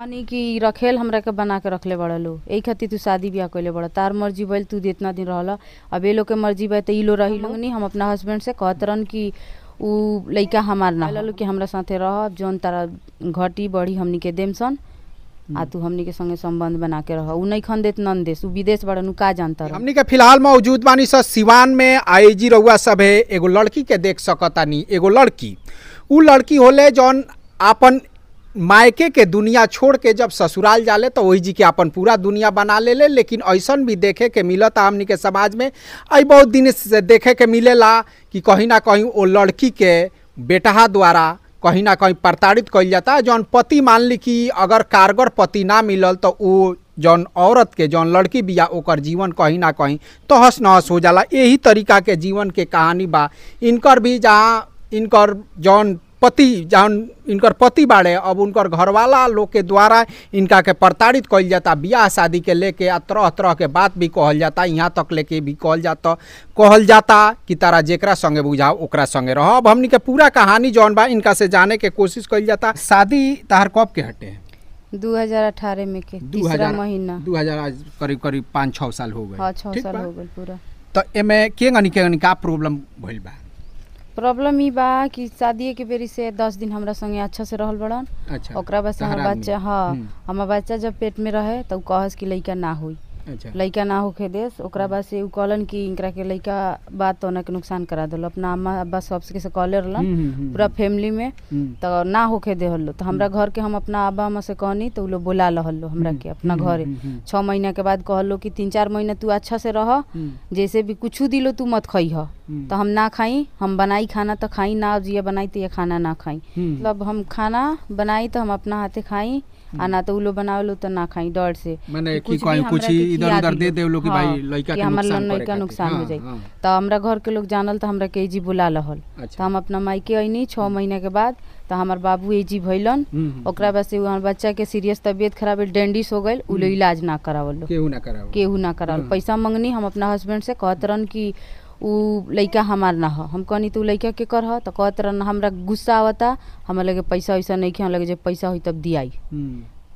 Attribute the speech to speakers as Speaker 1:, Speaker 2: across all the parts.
Speaker 1: मानी कि रखेल हमरा के बना के रखले बड़ा लो यही खातिर तू शादी ब्याह कैले बड़ा तार मर्जी बैल तू इतना दिन रहल अब ये लोग के मर्जी बा तो ये लोग रही लोग हम्म। नहीं हम अपना हस्बैंड से कहत रहन कि उ लइका हमार ना ललो कि हमरा साथे रह जौन तारा घटी बढ़ी हमनी के देम सन आ हम्म। तू हमनी के संगे संबंध बना के रह उ नहीं खन देत नन देश उ विदेश बड़ा नु का जानता
Speaker 2: हमनी के फिलहाल मौजूद बानी सा सिवान में आईजी रउआ सब है एगो लड़की के देख सकतानी एगो लड़की उ लड़की होले जौन आपन मायके के दुनिया छोड़ के जब ससुराल जाले तो वही जी के अपन पूरा दुनिया बना ले ले लेकिन ऐसा भी देखे के मिलत हमन के समाज में अ बहुत दिन से देखे के मिलेला कि कहीं ना कहीं वो लड़की के बेटहा द्वारा कहीं ना कहीं प्रताड़ित कल जाता जौन पति मान ली कि अगर कारगर पति ना मिलल तो वो जौन औरत के जौन लड़की बिया ओकर जीवन कहीं ना कहीं तहस नहस हो जाला यही तरीका के जीवन के कहानी बा इनकर भी जहाँ इनकर जौन पति जौन इनकर पति बाड़े अब उनकर घरवाला लोग के द्वारा इनका के प्रताड़ित कल जाता ब्याह शादी के लेके आ तरह तरह के बात भी कहल जाता यहाँ तक लेके भी कहल जाता कहल जाता कि तारा जरा संगे बुझाओ ओकरा संगे रहो अब हमनी के पूरा कहानी जौन बा इनका से जाने के कोशिश कल जाता शादी तार कब के हटे
Speaker 1: हैं अठारह में के तीसरा महीना
Speaker 2: हजार करीब करीब पाँच छः साल हो गए हाँ छः साल हो गए पूरा तो एमे के का प्रॉब्लम भइल बा
Speaker 1: प्रॉब्लम ही बा कि शादी के बेरी से दस दिन हमरा संगे अच्छा से रहल बड़न
Speaker 2: अच्छा ओकरा बाद से हमारा बच्चा हाँ हमारा
Speaker 1: हम्म। बच्चा जब पेट में रहे तब कहस कि लड़का ना हुई अच्छा। लड़का ना होके देस ओकरा हम्म। बाद से उ कहलन कि इनकरा के लड़का बात तो के नुकसान करा दिल अपना अम्मा अब्बा सबसे से कहले रहलन हम्म, पूरा फैमिली में तो ना होके दे हल्लो तो हमरा घर के हम अपना अब्बा अम्मा से कहनी तो उ लोग बुला लहल्लो हमरा के अपना घर छः महीना के बाद कहलो कि तीन चार महीना तू अच्छा से रह जैसे भी कुछ दिलो तू मत खइह हम्म। तो हम ना खाई हम बनाई खाना तो खाई ना जिया बनाई तो ये खाना ना खाई हम्म। मतलब हम खाना बनाई तो हम अपना हाथे खाई हम्म। आ ना तो उलो बनाओ लो तो ना खाई डर से कुछ भी इधर उधर दे दे लो कि हाँ, भाई लइका के हमर नुकसान हो हाँ, जाई हाँ। तो हमरा घर के लोग जानल तो हमरा के जी बुला लहल अच्छा। तो हम अपना माइके अइनी छ महीने के बाद तो हमार बाबू एजी भइलन ओकरा बाद से हमार बच्चा के सीरियस तबियत खराब है डेंडिस हो गइल उलो इलाज ना
Speaker 2: करावल केहू ना करावल
Speaker 1: केहू ना करावल पैसा मंगनी हम अपना हस्बैंड से कहत रहन की उ लैका हमार ना हम कहनी तो लैका के करह तो कहते रहन हमारा गुस्सा आवता हमारे लगे पैसा वैसा नहीं हमरा लगे जब पैसा हुई तब दियाई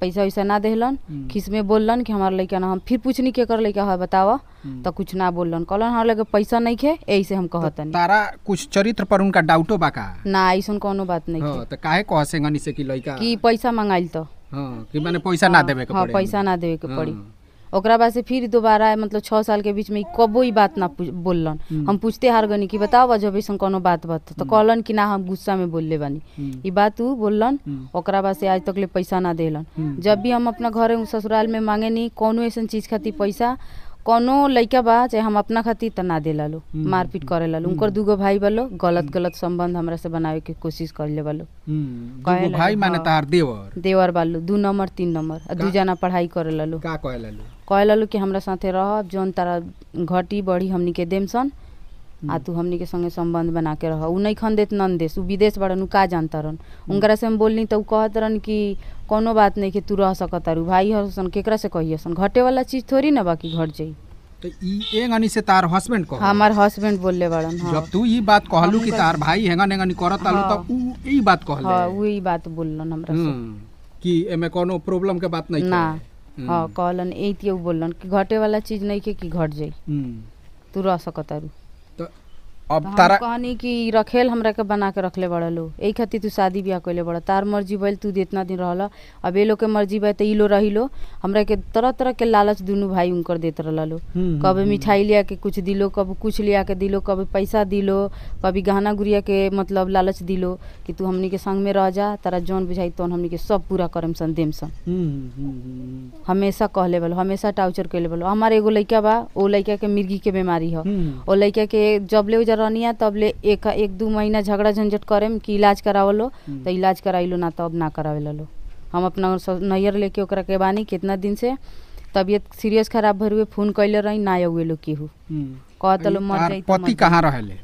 Speaker 1: पैसा वैसा ना दिलन खिस में बोलन कि हमारे लैका ना हम फिर पूछनी के कर लैका है बतावा तो कुछ ना बोलन कहलन हमारे लगे पैसा नहीं है यही से हम कहते तारा
Speaker 2: कुछ चरित्र पर उनका डाउटो बा का
Speaker 1: ना ऐसा को बात नहीं
Speaker 2: तो काहे कह से गनी से कि
Speaker 1: पैसा मंगाइल तो
Speaker 2: हाँ कि मैंने पैसा ना देवे के पड़े हां पैसा ना देवे के पड़ी
Speaker 1: ओकरा बाद से फिर दोबारा मतलब छः साल के बीच में कबो बात ना बोलन हम्म। हम पूछते हार गनी कि बताओ जब ऐसा कोनो बात बत तो हम्म। कहलन कि ना हम गुस्सा में बोल बानी हम्म। ई बात ऊ बोलन ओकरा बाद से आज तक ले पैसा ना देलन जब भी हम अपना घर ससुराल में मांगे नहीं कोनो ऐसा चीज खाती पैसा कोनो लैका बा चाहे हम अपना खातिर तना दे लालो हम्म, मारपीट हम्म, करे लालो हम्म। उनकर दूगो भाई बालो गलत गलत संबंध हमरा से बनावे के कोशिश कर ले बालो
Speaker 2: कहे भाई माने हाँ। तार देवर
Speaker 1: देवर बालो दू नंबर तीन नंबर दू जना पढ़ाई करे लालो का कहे लालो कहे लालो कि हमरा साथे रह जौन तारा घटी बढ़ी हमनी के देमसन आ तू हमने के संगे संबंध बना के रह उ नईखन देत देश उ विदेश बड़न उ का जानता रहन हम्म। उनकरा से हम बोलनी तो उ कहत रहन कि कोनो बात नहीं कि तू रह सकत तारू भाई हसन केकरा से सन घटे वाला चीज थोड़ी ना बाकी घट जाई
Speaker 2: तो ई एंगनी से तार हस्बैंड को हमार हस्बैंड बोलले बड़न हाँ। जब तू ई बात कहलू कि तार भाई हेंगन एंगनी करत आलू तो उ ई बात कहले हां उ
Speaker 1: ई बात बोललन हमरा से हम्म,
Speaker 2: कि एमे कोनो प्रॉब्लम के बात नहीं ना हां हम्म।
Speaker 1: कहलन एतियो बोललन कि घटे वाला चीज नहीं के कि घट जाई तू रह सकतारू अब तारा कहनी कि रखेल हमरा के बना के रखले बड़ा लो एक खातिर तू शादी ब्याह कैले बड़ा तार मर्जी बैल तू इतना दिन रहला अब ए लोग के मर्जी बैल तो लो रही लो हमरा के तरह तरह के लालच दोनों भाई उनकर देत रहला लो हम्म, हम्म, कभी हम्म। मिठाई लिया के कुछ दिलो कभी कुछ लिया के दिलो कभी पैसा दिलो कभी गहना गुड़िया के मतलब लालच दिलो कि तू हमनी के संग में रह जा तारा जौन बुझाई तौन हमनी के सब पूरा करम सन देम सन हमेशा कहले बल हमेशा टाउचर कहले बलो हमारे एगो लैका बा ओ लैका के मिर्गी के बीमारी है ओ लैका के जब ले रनिया तब ले एक एक दू महीना झगड़ा झंझट करे में कि इलाज करावलो तो इलाज कराइलो ना तब ना करावे लो हम अपना नैयर लेके ओकरा के बानी कितना दिन से तबियत सीरियस खराब भर हुए फोन कैले रही ना अवे लो
Speaker 2: केहू हम्म। कहत तो मर जाई पति कहां रहले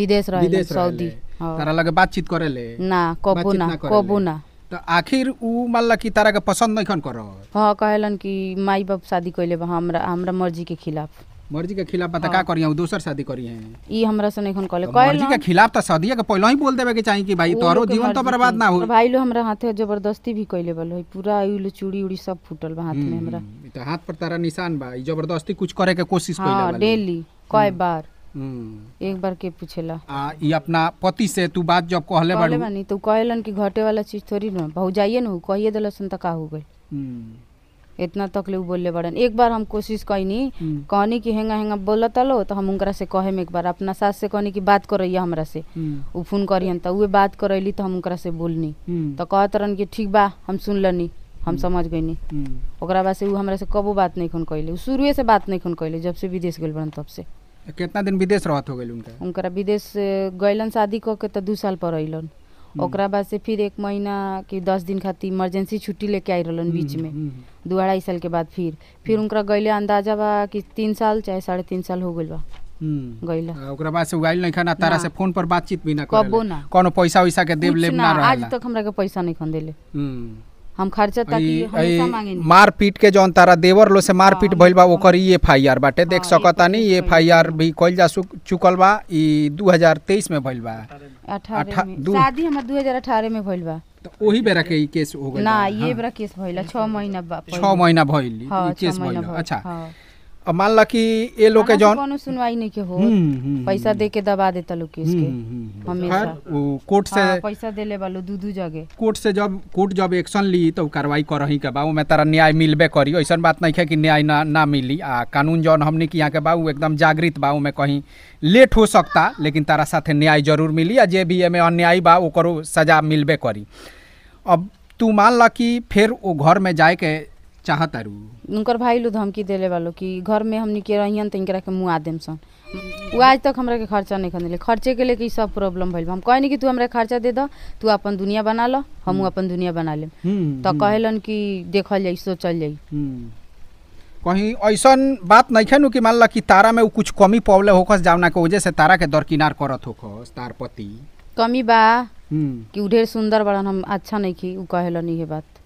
Speaker 2: विदेश रहले सऊदी हाँ। तारा लगे बातचीत करेले ना कबो ना कबो ना तो आखिर उ मल्ला की तारा के पसंद नहीं खन करो
Speaker 1: हां कहलन कि माई बाप शादी कैले बा हमरा हमरा मर्जी के खिलाफ
Speaker 2: मर्जी के खिलाफ बता का हाँ। करिए दूसर शादी करिए
Speaker 1: ई हमरा से नहीं कहले तो कहले मर्जी के
Speaker 2: खिलाफ त तो शादी के पहले ही बोल देबे के चाहिए कि भाई तोरो जीवन तो बर्बाद ना हो तो भाई
Speaker 1: लो हमरा हाथे जबरदस्ती भी कइले बल होई पूरा ई लो
Speaker 2: चूड़ी उड़ी सब फूटल बा हाथ में हम्म, हमरा हम्म, ई त हाथ पर तारा निशान बा ई जबरदस्ती कुछ करे के कोशिश कइले हाँ, बा हां डेली
Speaker 1: कई हम्म, बार एक बार के पूछेला
Speaker 2: आ ई अपना पति से तू बात जब कहले बाड़ू कहले बानी
Speaker 1: तू कहलन कि घटे वाला चीज थोड़ी ना भौजाइए न हो कहिए देलसन त का हो गई हम्म इतना तकलीफ बोले बड़न एक बार हम कोशिश कैनी हम्म। कहनी कि हेंगा हेंगा बोलत तलो तो हम उनकरा से कहे में एक बार अपना सास से कहनी कि बात करैया हमरा से हम्म। उ फोन करियन तो उहे बात करैली तो हम उनकरा से बोलनी हम्म। तो कहत रहन कि ठीक बा हम सुन लनी हम समझ गईनी ओकरा बाद से उ हमरा से कबो बात नहीं खन कइले उ से बात नहीं खन कइले जब से विदेश गेल
Speaker 2: बड़न तब से कितना दिन विदेश रहत हो गेल उनका
Speaker 1: उनकरा विदेश गइलन शादी क के त 2 साल पर रहिलन हम्म। ओकरा बाद से फिर एक महीना कि दस दिन खातिर इमरजेंसी छुट्टी लेके आई रहलन बीच में दो अढ़ाई साल के बाद फिर फिर उनका गैले अंदाजा बा कि तीन साल चाहे साढ़े तीन
Speaker 2: साल हो गई बा हम्म। ओकरा बाद से उगाइल नहीं खाना तारा से फोन पर बातचीत भी ना कबो ना कोनो पैसा वैसा के देब लेब ना रहला आज
Speaker 1: तक हमरा के पैसा नहीं खन देले हम्म। हम खर्चा तक
Speaker 2: मार पीट के जौन तारा देवर लो से हाँ, मार पीट हाँ, भइल बा हाँ। ओकर ई एफ आई आर बाटे देख सकता नहीं एफ आई आर भी कइल जा चुकल बा ई 2023 में भइल बा
Speaker 1: शादी हमर 2018 में भइल बा
Speaker 2: तो ओही बेरा के केस हो गइल ना ये बेरा
Speaker 1: केस भइल 6 महीना बा 6 महीना
Speaker 2: भइल केस भइल अच्छा मान ला की ये लोग तो
Speaker 1: सुनवाई नहीं के हो हम्म, हम्म, हम्म, पैसा दे के दबा देता लोग के
Speaker 2: इसके हमेशा कोर्ट से हाँ,
Speaker 1: पैसा देले वालो दू दू जगह
Speaker 2: कोर्ट से जब कोर्ट जब एक्शन ली तो कार्रवाई कर रही के बाबू में तारा न्याय मिलबे करी ऐसा बात नहीं है कि न्याय ना ना मिली आ कानून जौन हमने की यहाँ के बाबू एकदम जागृत बाबू में कहीं लेट हो सकता लेकिन तारा साथ न्याय जरूर मिली आ जे भी एम अन्यायी बा ओकरो सजा मिलबे करी अब तू मान ला कि फिर वो घर में जाए के चाहता रू
Speaker 1: उनकर भाई लो धमकी देले वालो कि घर में हमनी के रहियन तो इनकरा के मुँह देम सन वो आज तक हमरा के खर्चा नहीं खन खर्चे के लेके सब प्रॉब्लम भइल हम कहनी कि तू हमरा खर्चा दे द तू अपन दुनिया बना लो हम हम्म। अपन दुनिया बना ले तो कहलन कि देखल जाई सोचल जाई
Speaker 2: हम्म। कहीं ऐसा बात नहीं खेनु कि मान ला कि तारा में कुछ कमी पवले होखस जावना के वजह से तारा के दरकिनार करत होखस तारपति कमी बा हम्म।
Speaker 1: कि ढेर सुंदर बड़न हम अच्छा नहीं की उ कहेलन ये बात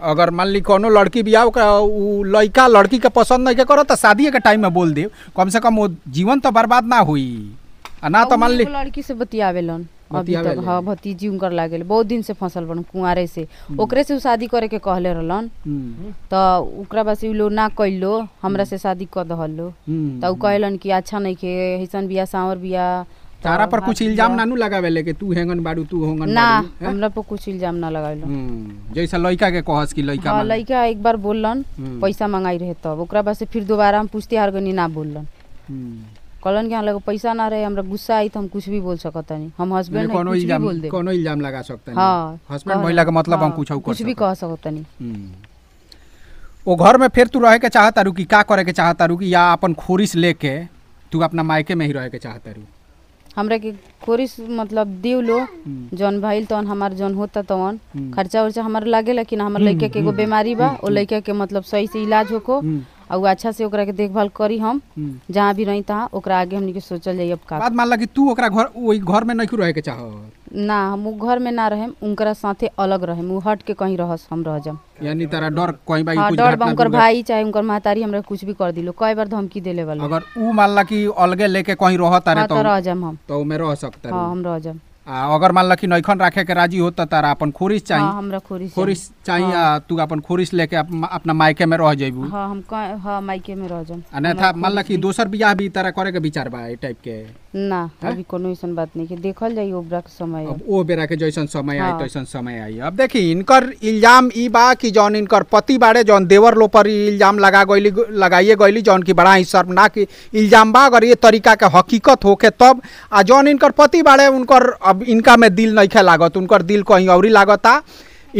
Speaker 2: अगर मान ली कोनो लड़की बिया उ लड़का लड़की के पसंद नहीं करो तो शादी के टाइम में बोल दे कम से कम वो जीवन तो बर्बाद ना हुई ना तो मान ली
Speaker 1: लड़की से बतियावे हाँ भतीजी उनकर लागल बहुत दिन से फंसल बन कुंवारे से हम्म। ओकरे से शादी करे के कहले रहलन हम्म। तो ना कैलो हमरा से हम्म। शादी कर दहलो तो कहलन कि अच्छा नहीं के ऐसा बिया सांवर बिया
Speaker 2: तारा पर हाँ, कुछ हाँ, इल्जाम हाँ। नानू लगा वेले के तू हेंगन बाड़ू तू होंगन ना
Speaker 1: हमरा पर कुछ इल्जाम ना लगाइलो हम्म,
Speaker 2: जैसा लड़का के कहस की लड़का हां
Speaker 1: लड़का एक बार बोललन हम्म। पैसा मंगाई रहे तब ओकरा बाद से फिर दोबारा हम पूछते हार गनी ना बोललन हम्म। कहलन कि हम लोग पैसा ना रहे हमरा गुस्सा आई त हम कुछ भी बोल सकत नहीं हम हस्बैंड कोनो इल्जाम कोनो
Speaker 2: इल्जाम लगा सकत नहीं हां हस्बैंड महिला का मतलब हम कुछ कुछ भी कह सकत नहीं वो घर में फिर तू रहे के चाहत रू की का करे के चाहत रू की या अपन खोरिस लेके तू अपना मायके में ही रहे के चाहता रू
Speaker 1: हमरा के कोरिस मतलब दिव लो हम्म। जौन भाईल तौन हमार जौन होता तौन हम्म। खर्चा उर्चा हमार ला कि ना हमार हम्म, लड़के के एगो बीमारी बा और लड़के के मतलब सही से इलाज होको और अच्छा से ओकरा के देखभाल करी हम जहाँ भी रही तहाँ ओकरा आगे हमनी के सोचल जाई अब का बात मान
Speaker 2: ला कि तू ओकरा घर ओई घर में नहीं रहे के चाहो
Speaker 1: ना हम घर में ना रहेम उनकरा साथे अलग रहेम उ हट के कहीं रहस हम रह जाम
Speaker 2: यानी तारा डर कोई भाई हाँ, डर बा उनकर भाई
Speaker 1: चाहे उनकर महतारी हमरे कुछ भी कर दिलो कई बार धमकी देले वाले
Speaker 2: अगर उ मानला कि अलगे लेके कहीं रह तारे हाँ, तो, तो रह जाम हम तो में रह सकता हां हम रह जाम आ अगर मान ला कि नैखन राखे के राजी हो त तारा अपन खोरिस चाहिए हां
Speaker 1: हमरा खोरिस खोरिस
Speaker 2: चाहिए हाँ। तू अपन खोरिस लेके अपना मायके में रह जइबू हां
Speaker 1: हम हां मायके में रह जम अन्यथा मान ला कि
Speaker 2: दोसर बियाह भी तारा करे के विचार बा ए टाइप के
Speaker 1: ना हाँ? अभी कोनो ऐसा बात नहीं कि देखल जाए ओबरा के समय अब
Speaker 2: ओ बेरा के जैसन समय हाँ। आई तैसन तो समय आई अब देखी इनकर इल्जाम ई बा कि जौन इनकर पति बाड़े जौन देवर लो पर इल्जाम लगा गईली लगाइए गईली जौन की बड़ा ही शर्मनाक इल्जाम बा अगर ये तरीका के हकीकत होके तब आ जौन इनकर पति बाड़े उनकर अब इनका में दिल नहीं लागत उनकर दिल कहीं और लागता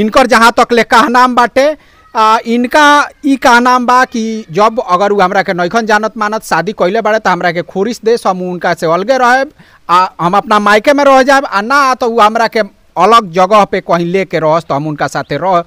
Speaker 2: इनकर जहाँ तक ले कहनाम बाटे आ, इनका ई का नाम बा कि जब अगर वो हमरा के नैखन जानत मानत शादी कैले बाड़े तो हमरा के खोरिश दे हम उनका से अलगे रह आ हम अपना मायके में रह जाए आ ना तो वो हमरा के अलग जगह पे कहीं ले के रह तो हम उनका साथे रह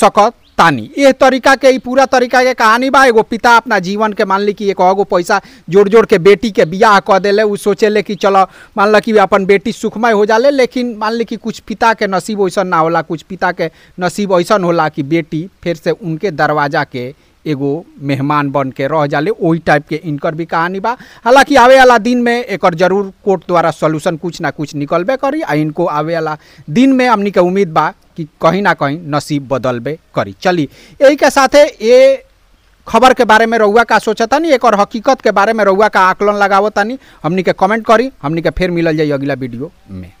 Speaker 2: सकत तानी ये तरीका के पूरा तरीका के कहानी बा एगो पिता अपना जीवन के मान ली कि एक गो पैसा जोड़ जोड़ के बेटी के ब्याह कह दिले उ सोचे ले कि चलो मान ली कि अपन बेटी सुखमय हो जाले लेकिन मान ली कि कुछ पिता के नसीब ऐसा ना होला कुछ पिता के नसीब ऐसा होला कि बेटी फिर से उनके दरवाजा के एगो मेहमान बन के रह जाले वही टाइप के इनकर भी कहानी बा हालांकि आवे वाला दिन में एक जरूर कोर्ट द्वारा सोल्यूशन कुछ ना कुछ निकलबे करी आ इनको आवे वाला दिन में हमनी के उम्मीद बा कि कहीं ना कहीं नसीब बदलबे करी चली यही के साथे ये खबर के बारे में रउआ का सोचतानी एक और हकीकत के बारे में रउआ का आकलन लगावतानी हमनी के कमेंट करी हमनी के फिर मिलल जाए अगला वीडियो में